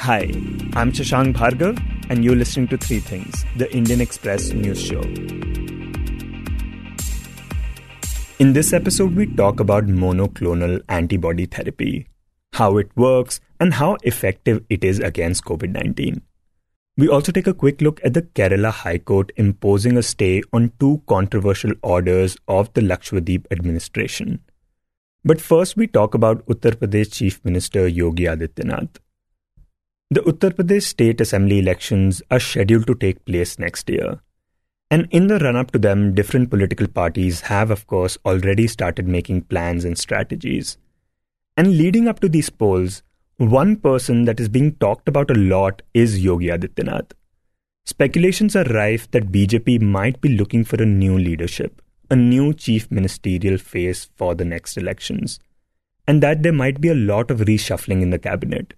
Hi, I'm Shashank Bhargav, and you're listening to Three Things, the Indian Express news show. In this episode, we talk about monoclonal antibody therapy, how it works, and how effective it is against COVID 19. We also take a quick look at the Kerala High Court imposing a stay on two controversial orders of the Lakshadweep administration. But first, we talk about Uttar Pradesh Chief Minister Yogi Adityanath. The Uttar Pradesh State Assembly elections are scheduled to take place next year. And in the run up to them, different political parties have, of course, already started making plans and strategies. And leading up to these polls, one person that is being talked about a lot is Yogi Adityanath. Speculations are rife that BJP might be looking for a new leadership, a new chief ministerial face for the next elections, and that there might be a lot of reshuffling in the cabinet.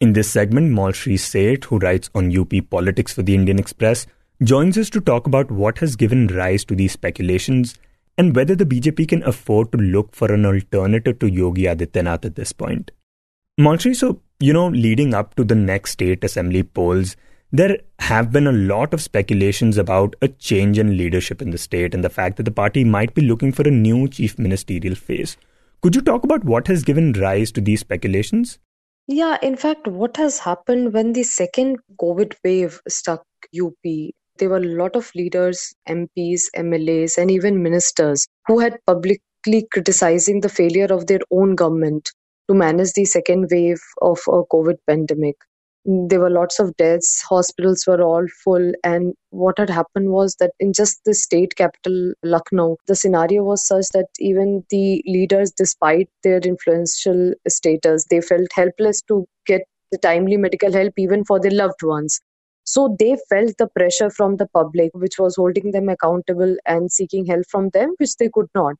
In this segment, Malshri Seth, who writes on UP politics for the Indian Express, joins us to talk about what has given rise to these speculations and whether the BJP can afford to look for an alternative to Yogi Adityanath at this point. Malshri, so, you know, leading up to the next state assembly polls, there have been a lot of speculations about a change in leadership in the state and the fact that the party might be looking for a new chief ministerial face. Could you talk about what has given rise to these speculations? Yeah, in fact, what has happened when the second COVID wave struck UP? There were a lot of leaders, MPs, MLAs, and even ministers who had publicly criticizing the failure of their own government to manage the second wave of a COVID pandemic there were lots of deaths hospitals were all full and what had happened was that in just the state capital lucknow the scenario was such that even the leaders despite their influential status they felt helpless to get the timely medical help even for their loved ones so they felt the pressure from the public which was holding them accountable and seeking help from them which they could not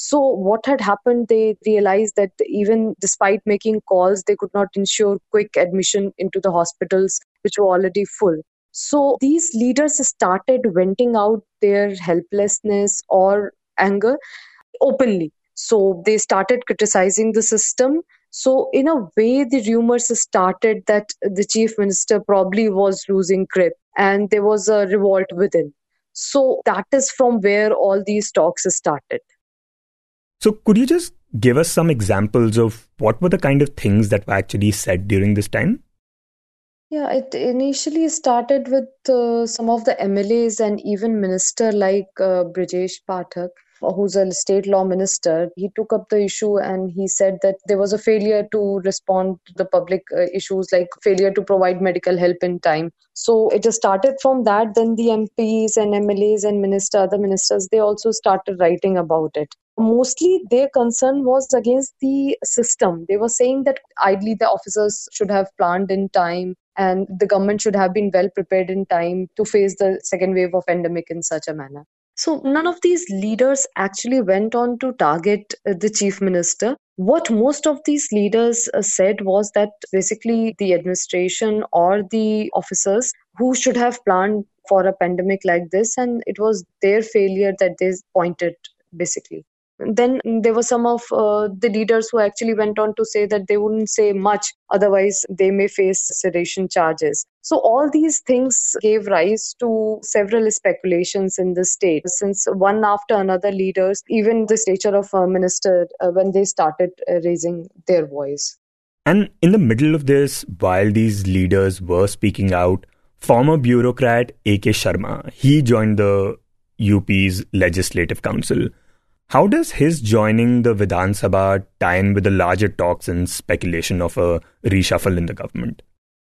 so, what had happened? They realized that even despite making calls, they could not ensure quick admission into the hospitals, which were already full. So, these leaders started venting out their helplessness or anger openly. So, they started criticizing the system. So, in a way, the rumors started that the chief minister probably was losing grip and there was a revolt within. So, that is from where all these talks started. So, could you just give us some examples of what were the kind of things that were actually said during this time? Yeah, it initially started with uh, some of the MLAs and even minister like uh, Brijesh Pathak, who's a state law minister. He took up the issue and he said that there was a failure to respond to the public uh, issues like failure to provide medical help in time. So it just started from that. Then the MPs and MLAs and minister, other ministers, they also started writing about it mostly their concern was against the system. They were saying that ideally the officers should have planned in time and the government should have been well prepared in time to face the second wave of endemic in such a manner. So, none of these leaders actually went on to target uh, the chief minister. What most of these leaders uh, said was that basically the administration or the officers who should have planned for a pandemic like this, and it was their failure that they pointed basically then there were some of uh, the leaders who actually went on to say that they wouldn't say much otherwise they may face sedition charges so all these things gave rise to several speculations in the state since one after another leaders even the stature of a minister uh, when they started uh, raising their voice and in the middle of this while these leaders were speaking out former bureaucrat ak sharma he joined the up's legislative council how does his joining the Vidhan Sabha tie in with the larger talks and speculation of a reshuffle in the government?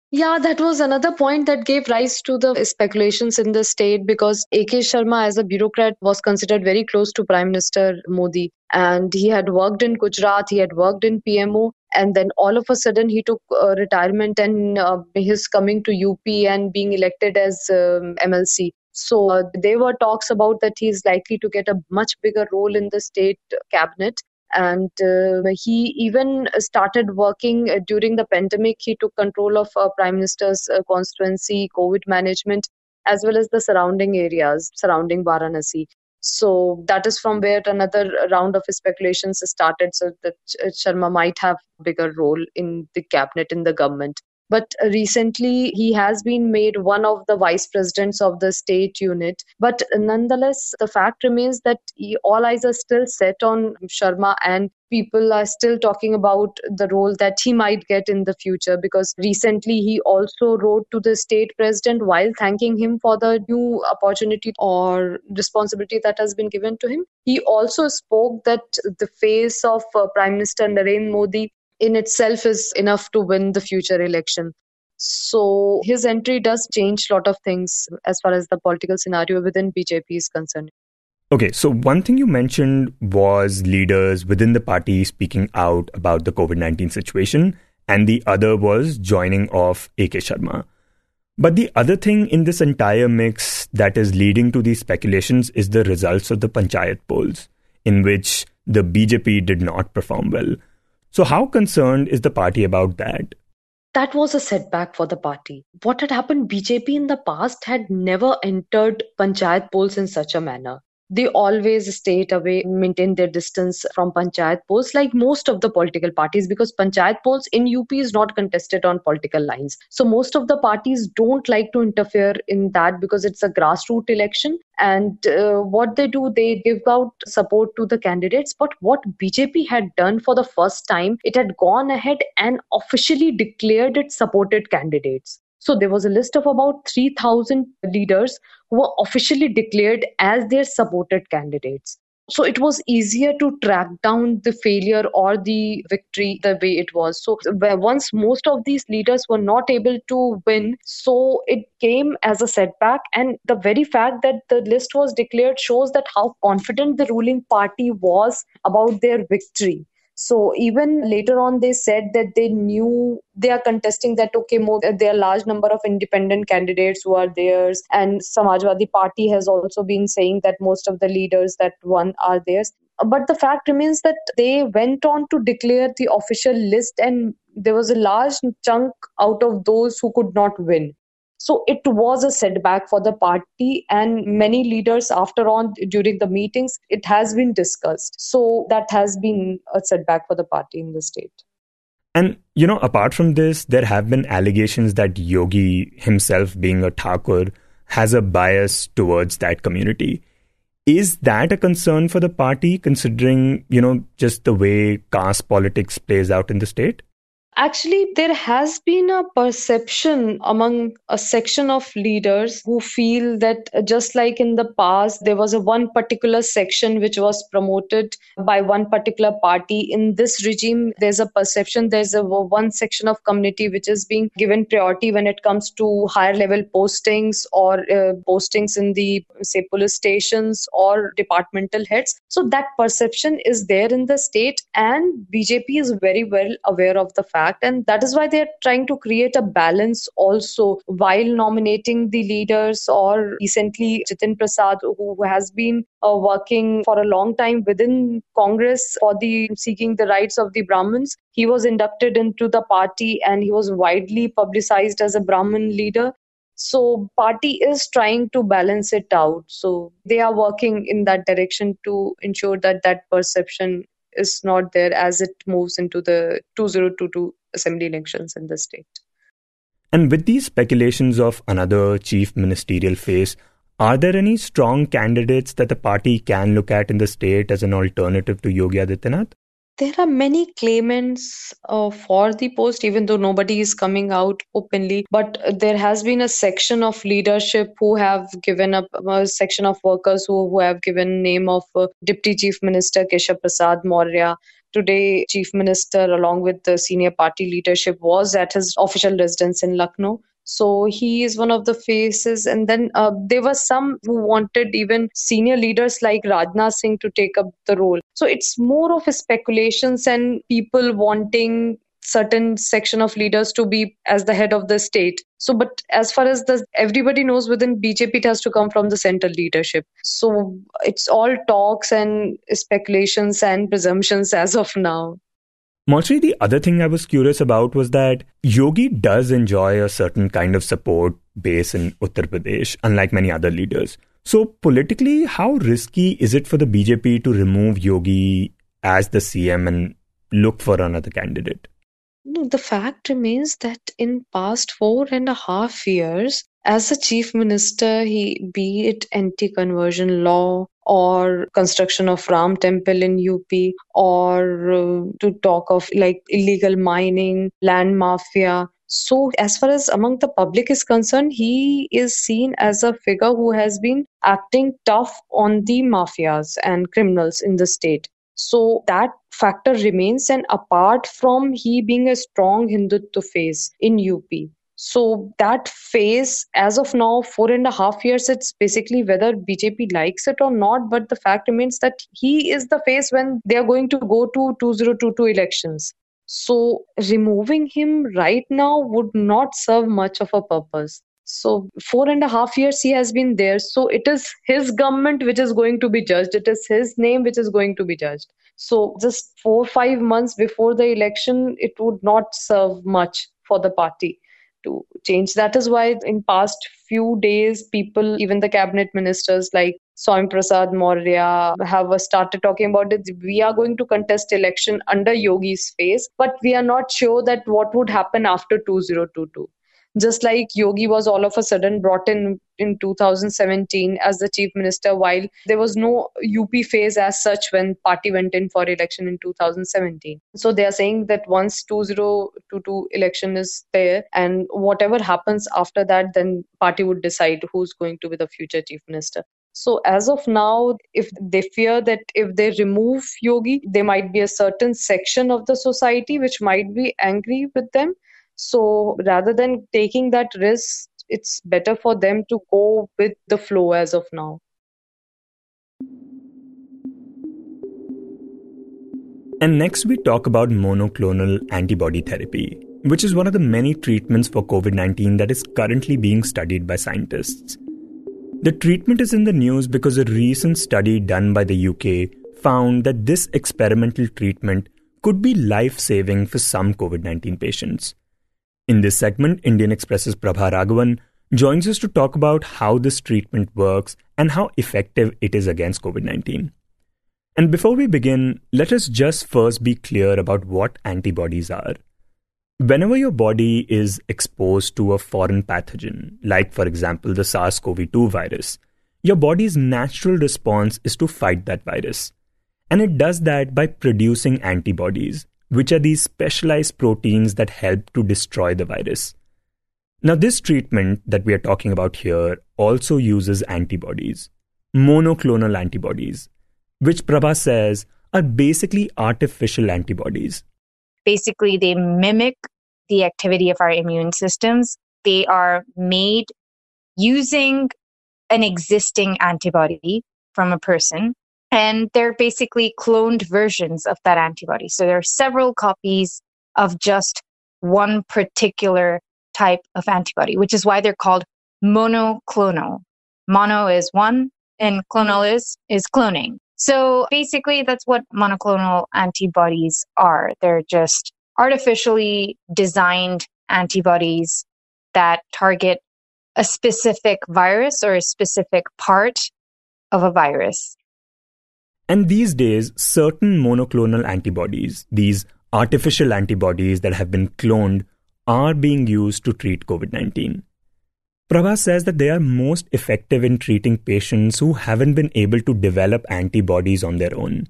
Yeah, that was another point that gave rise to the speculations in the state because AK Sharma, as a bureaucrat, was considered very close to Prime Minister Modi. And he had worked in Gujarat, he had worked in PMO, and then all of a sudden he took uh, retirement and uh, his coming to UP and being elected as um, MLC. So uh, there were talks about that he's likely to get a much bigger role in the state cabinet. And uh, he even started working uh, during the pandemic. He took control of uh, Prime Minister's uh, constituency, COVID management, as well as the surrounding areas surrounding Varanasi. So that is from where another round of speculations started, so that Sharma might have bigger role in the cabinet in the government but uh, recently he has been made one of the vice presidents of the state unit. But uh, nonetheless, the fact remains that all eyes are still set on Sharma and people are still talking about the role that he might get in the future because recently he also wrote to the state president while thanking him for the new opportunity or responsibility that has been given to him he also spoke that the face of uh, prime minister narendra modi in itself is enough to win the future election. So his entry does change a lot of things as far as the political scenario within BJP is concerned. Okay, so one thing you mentioned was leaders within the party speaking out about the COVID 19 situation, and the other was joining of AK Sharma. But the other thing in this entire mix that is leading to these speculations is the results of the panchayat polls, in which the BJP did not perform well. So, how concerned is the party about that? That was a setback for the party. What had happened, BJP in the past had never entered panchayat polls in such a manner they always stay away, maintain their distance from panchayat polls, like most of the political parties, because panchayat polls in UP is not contested on political lines. So most of the parties don't like to interfere in that because it's a grassroots election. And uh, what they do, they give out support to the candidates. But what BJP had done for the first time, it had gone ahead and officially declared its supported candidates. So there was a list of about 3,000 leaders who were officially declared as their supported candidates. So it was easier to track down the failure or the victory the way it was. So once most of these leaders were not able to win, so it came as a setback. And the very fact that the list was declared shows that how confident the ruling party was about their victory. So even later on, they said that they knew they are contesting that okay, more uh, there are large number of independent candidates who are theirs, and Samajwadi Party has also been saying that most of the leaders that won are theirs. But the fact remains that they went on to declare the official list, and there was a large chunk out of those who could not win. So it was a setback for the party, and many leaders after on during the meetings, it has been discussed. So that has been a setback for the party in the state. And, you know, apart from this, there have been allegations that Yogi himself, being a Thakur, has a bias towards that community. Is that a concern for the party, considering, you know, just the way caste politics plays out in the state? Actually, there has been a perception among a section of leaders who feel that just like in the past, there was a one particular section which was promoted by one particular party. In this regime, there's a perception there's a one section of community which is being given priority when it comes to higher level postings or uh, postings in the say police stations or departmental heads. So that perception is there in the state, and BJP is very well aware of the fact impact. And that is why they're trying to create a balance also while nominating the leaders. Or recently, Jitin Prasad, who has been uh, working for a long time within Congress for the seeking the rights of the Brahmins, he was inducted into the party and he was widely publicized as a Brahmin leader. So, party is trying to balance it out. So, they are working in that direction to ensure that that perception is not there as it moves into the 2022 assembly elections in the state. And with these speculations of another chief ministerial phase, are there any strong candidates that the party can look at in the state as an alternative to Yogi Adityanath? There are many claimants uh, for the post, even though nobody is coming out openly. But there has been a section of leadership who have given up, a section of workers who, who have given name of uh, Deputy Chief Minister Keshav Prasad Maurya Today, Chief Minister, along with the senior party leadership, was at his official residence in Lucknow. So he is one of the faces. And then uh, there were some who wanted even senior leaders like Rajnath Singh to take up the role. So it's more of speculations and people wanting certain section of leaders to be as the head of the state so but as far as the everybody knows within bjp it has to come from the central leadership so it's all talks and speculations and presumptions as of now Mostly the other thing I was curious about was that Yogi does enjoy a certain kind of support base in Uttar Pradesh, unlike many other leaders. So, politically, how risky is it for the BJP to remove Yogi as the CM and look for another candidate? the fact remains that in past four and a half years, as a chief minister, he be it anti-conversion law or construction of Ram Temple in UP, or uh, to talk of like illegal mining, land mafia. So, as far as among the public is concerned, he is seen as a figure who has been acting tough on the mafias and criminals in the state. So that factor remains and apart from he being a strong Hindutva face in UP. So that phase, as of now, four and a half years, it's basically whether BJP likes it or not. But the fact remains that he is the face when they are going to go to 2022 elections. So removing him right now would not serve much of a purpose. So, four and a half years he has been there. So, it is his government which is going to be judged. It is his name which is going to be judged. So, just four, five months before the election, it would not serve much for the party to change. That is why, in past few days, people, even the cabinet ministers like Swami Prasad Maurya have started talking about it. We are going to contest election under Yogi's face, but we are not sure that what would happen after 2022. Just like Yogi was all of a sudden brought in in 2017 as the chief minister, while there was no UP phase as such when party went in for election in 2017. So they are saying that once 2022 election is there, and whatever happens after that, then party would decide who's going to be the future chief minister. So, as of now, if they fear that if they remove Yogi, there might be a certain section of the society which might be angry with them. So rather than taking that risk, it's better for them to go with the flow as of now. And next, we talk about monoclonal antibody therapy, which is one of the many treatments for COVID 19 that is currently being studied by scientists. The treatment is in the news because a recent study done by the UK found that this experimental treatment could be life saving for some COVID 19 patients. In this segment, Indian Express's Prabha Raghavan joins us to talk about how this treatment works and how effective it is against COVID 19. And before we begin, let us just first be clear about what antibodies are. Whenever your body is exposed to a foreign pathogen, like for example the SARS CoV 2 virus, your body's natural response is to fight that virus. And it does that by producing antibodies, which are these specialized proteins that help to destroy the virus. Now, this treatment that we are talking about here also uses antibodies, monoclonal antibodies, which Prabha says are basically artificial antibodies. Basically, they mimic the activity of our immune systems. They are made using an existing antibody from a person and they're basically cloned versions of that antibody. So there are several copies of just one particular type of antibody, which is why they're called monoclonal. Mono is one and clonal is, is cloning. So basically that's what monoclonal antibodies are. They're just artificially designed antibodies that target a specific virus or a specific part of a virus. And these days, certain monoclonal antibodies, these artificial antibodies that have been cloned, are being used to treat COVID 19. Prabha says that they are most effective in treating patients who haven't been able to develop antibodies on their own.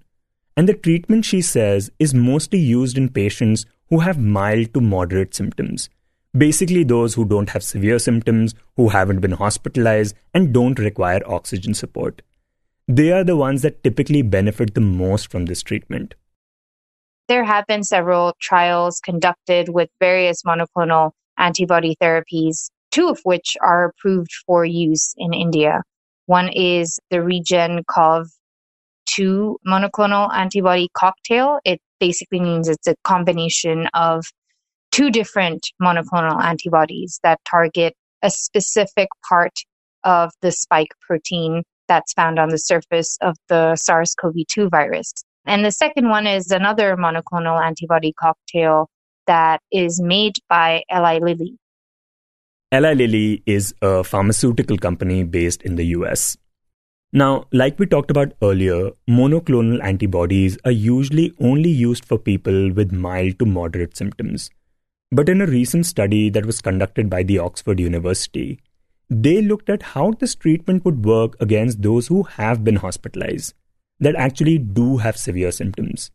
And the treatment, she says, is mostly used in patients who have mild to moderate symptoms. Basically, those who don't have severe symptoms, who haven't been hospitalized, and don't require oxygen support they are the ones that typically benefit the most from this treatment. There have been several trials conducted with various monoclonal antibody therapies, two of which are approved for use in India. One is the Regen Cov 2 monoclonal antibody cocktail. It basically means it's a combination of two different monoclonal antibodies that target a specific part of the spike protein that's found on the surface of the SARS CoV 2 virus. And the second one is another monoclonal antibody cocktail that is made by Eli Lilly. Eli Lilly is a pharmaceutical company based in the US. Now, like we talked about earlier, monoclonal antibodies are usually only used for people with mild to moderate symptoms. But in a recent study that was conducted by the Oxford University, they looked at how this treatment would work against those who have been hospitalized, that actually do have severe symptoms.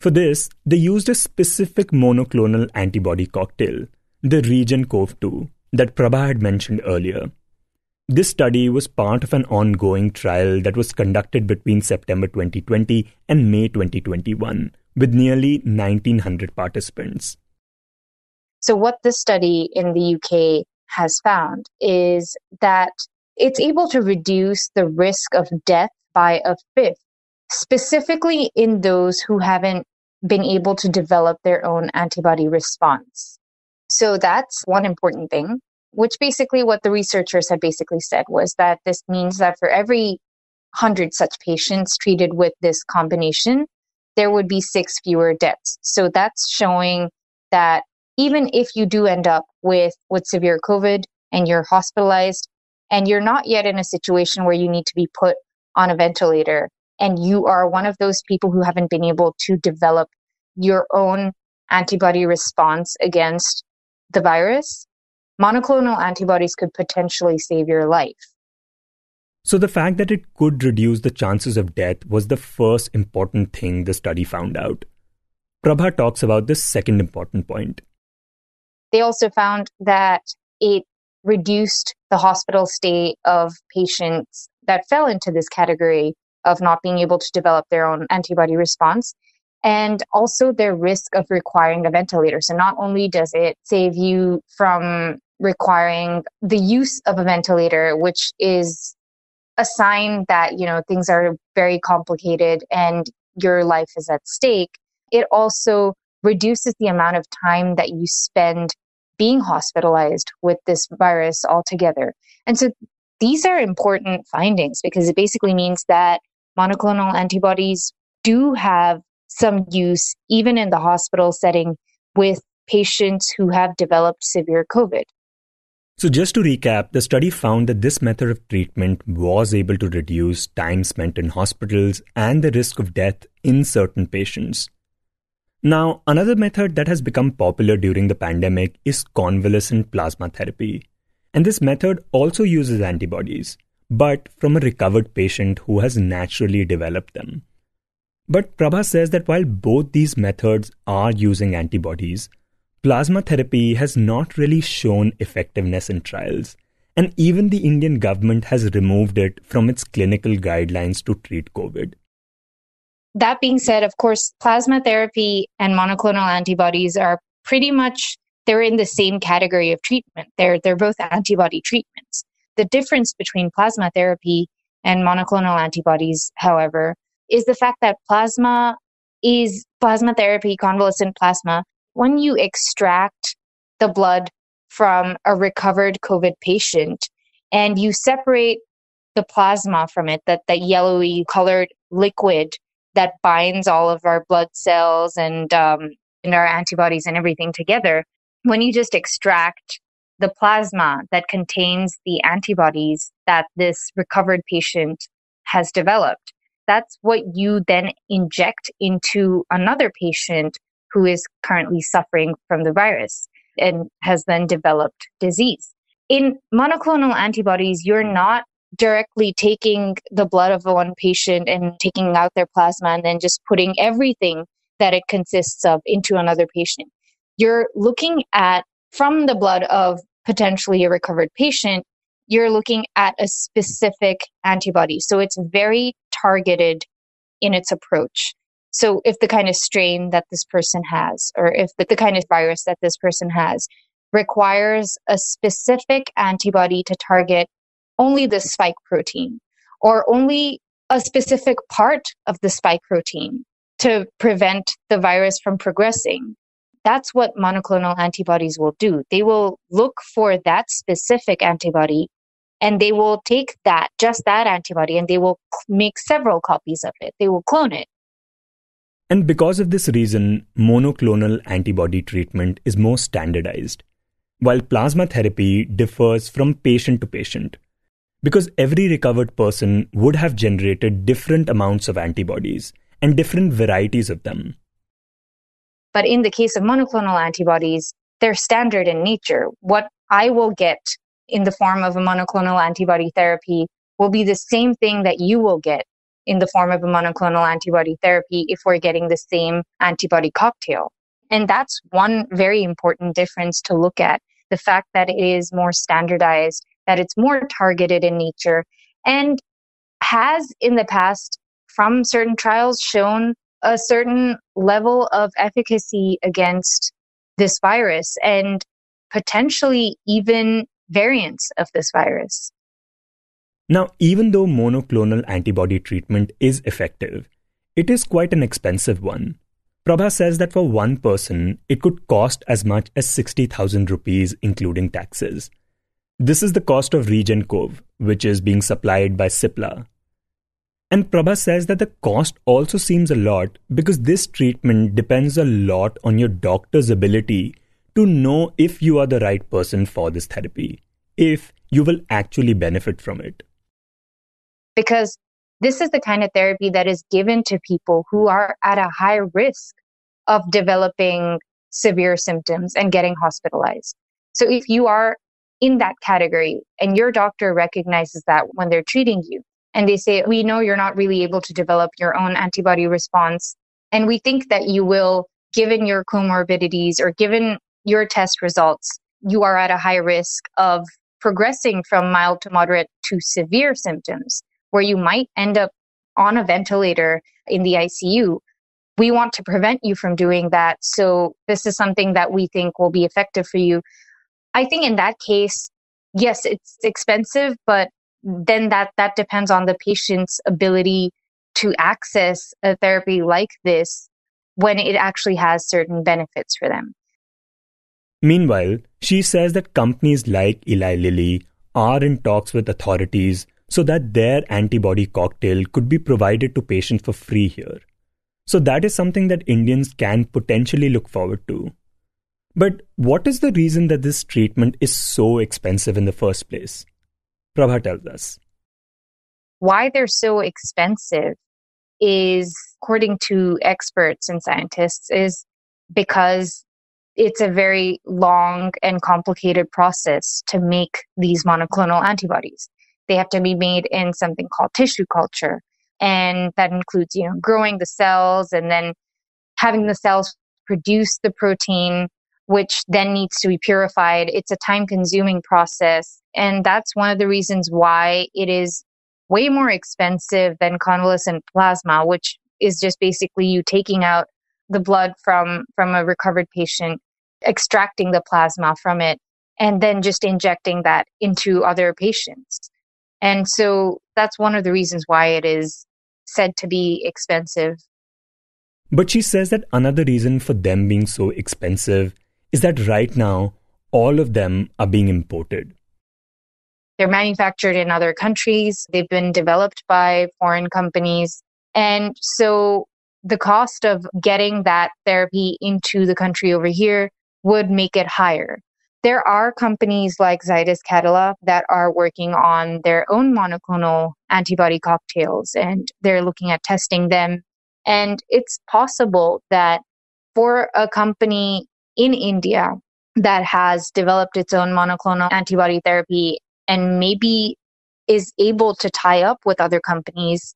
For this, they used a specific monoclonal antibody cocktail, the Regen Cov 2, that Prabha had mentioned earlier. This study was part of an ongoing trial that was conducted between September 2020 and May 2021 with nearly 1900 participants. So, what this study in the UK has found is that it's able to reduce the risk of death by a fifth, specifically in those who haven't been able to develop their own antibody response. So that's one important thing, which basically what the researchers had basically said was that this means that for every 100 such patients treated with this combination, there would be six fewer deaths. So that's showing that even if you do end up with with severe covid and you're hospitalized and you're not yet in a situation where you need to be put on a ventilator and you are one of those people who haven't been able to develop your own antibody response against the virus monoclonal antibodies could potentially save your life so the fact that it could reduce the chances of death was the first important thing the study found out prabha talks about this second important point they also found that it reduced the hospital stay of patients that fell into this category of not being able to develop their own antibody response and also their risk of requiring a ventilator. So, not only does it save you from requiring the use of a ventilator, which is a sign that you know things are very complicated and your life is at stake it also reduces the amount of time that you spend being hospitalized with this virus altogether. And so these are important findings because it basically means that monoclonal antibodies do have some use even in the hospital setting with patients who have developed severe COVID. So, just to recap, the study found that this method of treatment was able to reduce time spent in hospitals and the risk of death in certain patients. Now, another method that has become popular during the pandemic is convalescent plasma therapy. And this method also uses antibodies, but from a recovered patient who has naturally developed them. But Prabha says that while both these methods are using antibodies, plasma therapy has not really shown effectiveness in trials, and even the Indian government has removed it from its clinical guidelines to treat COVID. That being said, of course, plasma therapy and monoclonal antibodies are pretty much they're in the same category of treatment. They're they're both antibody treatments. The difference between plasma therapy and monoclonal antibodies, however, is the fact that plasma is plasma therapy, convalescent plasma. When you extract the blood from a recovered COVID patient and you separate the plasma from it, that, that yellowy colored liquid that binds all of our blood cells and, um, and our antibodies and everything together. When you just extract the plasma that contains the antibodies that this recovered patient has developed, that's what you then inject into another patient who is currently suffering from the virus and has then developed disease. In monoclonal antibodies, you're not directly taking the blood of one patient and taking out their plasma and then just putting everything that it consists of into another patient. You're looking at from the blood of potentially a recovered patient, you're looking at a specific antibody. So it's very targeted in its approach. So if the kind of strain that this person has, or if the, the kind of virus that this person has requires a specific antibody to target only the spike protein or only a specific part of the spike protein to prevent the virus from progressing. That's what monoclonal antibodies will do. They will look for that specific antibody and they will take that, just that antibody, and they will make several copies of it. They will clone it. And because of this reason, monoclonal antibody treatment is more standardized, while plasma therapy differs from patient to patient. Because every recovered person would have generated different amounts of antibodies and different varieties of them. But in the case of monoclonal antibodies, they're standard in nature. What I will get in the form of a monoclonal antibody therapy will be the same thing that you will get in the form of a monoclonal antibody therapy if we're getting the same antibody cocktail. And that's one very important difference to look at the fact that it is more standardized that it's more targeted in nature and has in the past from certain trials shown a certain level of efficacy against this virus and potentially even variants of this virus. Now, even though monoclonal antibody treatment is effective, it is quite an expensive one. Prabha says that for one person, it could cost as much as 60,000 rupees, including taxes. This is the cost of Regen Cove, which is being supplied by Cipla. And Prabha says that the cost also seems a lot because this treatment depends a lot on your doctor's ability to know if you are the right person for this therapy, if you will actually benefit from it. Because this is the kind of therapy that is given to people who are at a high risk of developing severe symptoms and getting hospitalized. So if you are in that category and your doctor recognizes that when they're treating you and they say, We know you're not really able to develop your own antibody response, and we think that you will, given your comorbidities or given your test results, you are at a high risk of progressing from mild to moderate to severe symptoms, where you might end up on a ventilator in the ICU. We want to prevent you from doing that. So, this is something that we think will be effective for you. I think in that case, yes, it's expensive, but then that that depends on the patient's ability to access a therapy like this when it actually has certain benefits for them. Meanwhile, she says that companies like Eli Lilly are in talks with authorities so that their antibody cocktail could be provided to patients for free here. So, that is something that Indians can potentially look forward to. But what is the reason that this treatment is so expensive in the first place? Prabha tells us. Why they're so expensive is, according to experts and scientists, is because it's a very long and complicated process to make these monoclonal antibodies. They have to be made in something called tissue culture. And that includes, you know, growing the cells and then having the cells produce the protein which then needs to be purified. It's a time consuming process. And that's one of the reasons why it is way more expensive than convalescent plasma, which is just basically you taking out the blood from, from a recovered patient, extracting the plasma from it, and then just injecting that into other patients. And so that's one of the reasons why it is said to be expensive. But she says that another reason for them being so expensive is that right now, all of them are being imported. They're manufactured in other countries, they've been developed by foreign companies. And so the cost of getting that therapy into the country over here would make it higher. There are companies like Zydus Català that are working on their own monoclonal antibody cocktails and they're looking at testing them. And it's possible that for a company in India that has developed its own monoclonal antibody therapy and maybe is able to tie up with other companies,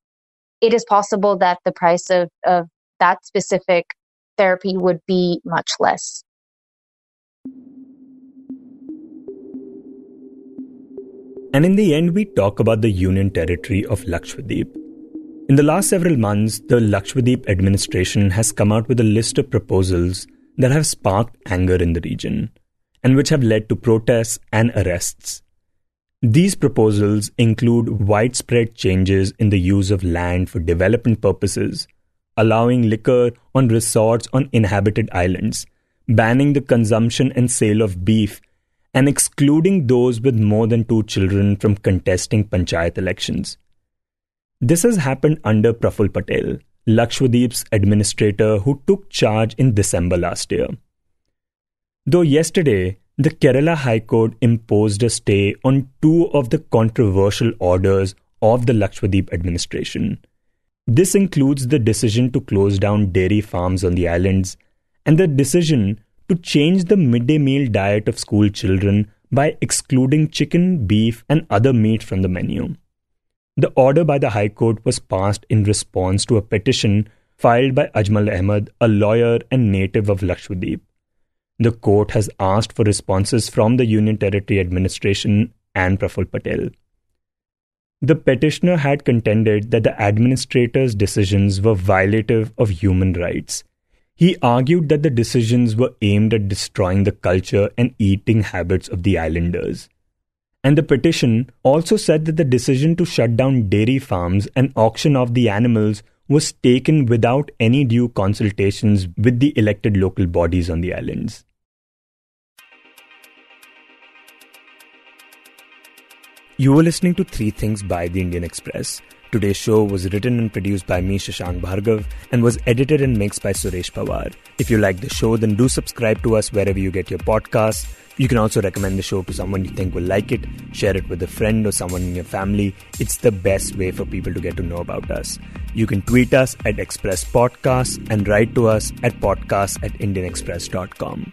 it is possible that the price of, of that specific therapy would be much less. And in the end, we talk about the Union Territory of Lakshadweep. In the last several months, the Lakshadweep administration has come out with a list of proposals that have sparked anger in the region and which have led to protests and arrests. These proposals include widespread changes in the use of land for development purposes, allowing liquor on resorts on inhabited islands, banning the consumption and sale of beef, and excluding those with more than two children from contesting panchayat elections. This has happened under Praful Patel, Lakshwadeep's administrator, who took charge in December last year. Though yesterday, the Kerala High Court imposed a stay on two of the controversial orders of the Lakshwadeep administration. This includes the decision to close down dairy farms on the islands and the decision to change the midday meal diet of school children by excluding chicken, beef, and other meat from the menu. The order by the High Court was passed in response to a petition filed by Ajmal Ahmed, a lawyer and native of Lakshadweep. The court has asked for responses from the Union Territory Administration and Praful Patel. The petitioner had contended that the administrator's decisions were violative of human rights. He argued that the decisions were aimed at destroying the culture and eating habits of the islanders. And the petition also said that the decision to shut down dairy farms and auction off the animals was taken without any due consultations with the elected local bodies on the islands. You were listening to Three Things by The Indian Express. Today's show was written and produced by me, Shashank Bhargav, and was edited and mixed by Suresh Pawar. If you like the show, then do subscribe to us wherever you get your podcasts you can also recommend the show to someone you think will like it, share it with a friend or someone in your family. It's the best way for people to get to know about us. You can tweet us at Express Podcasts and write to us at podcast at IndianExpress.com.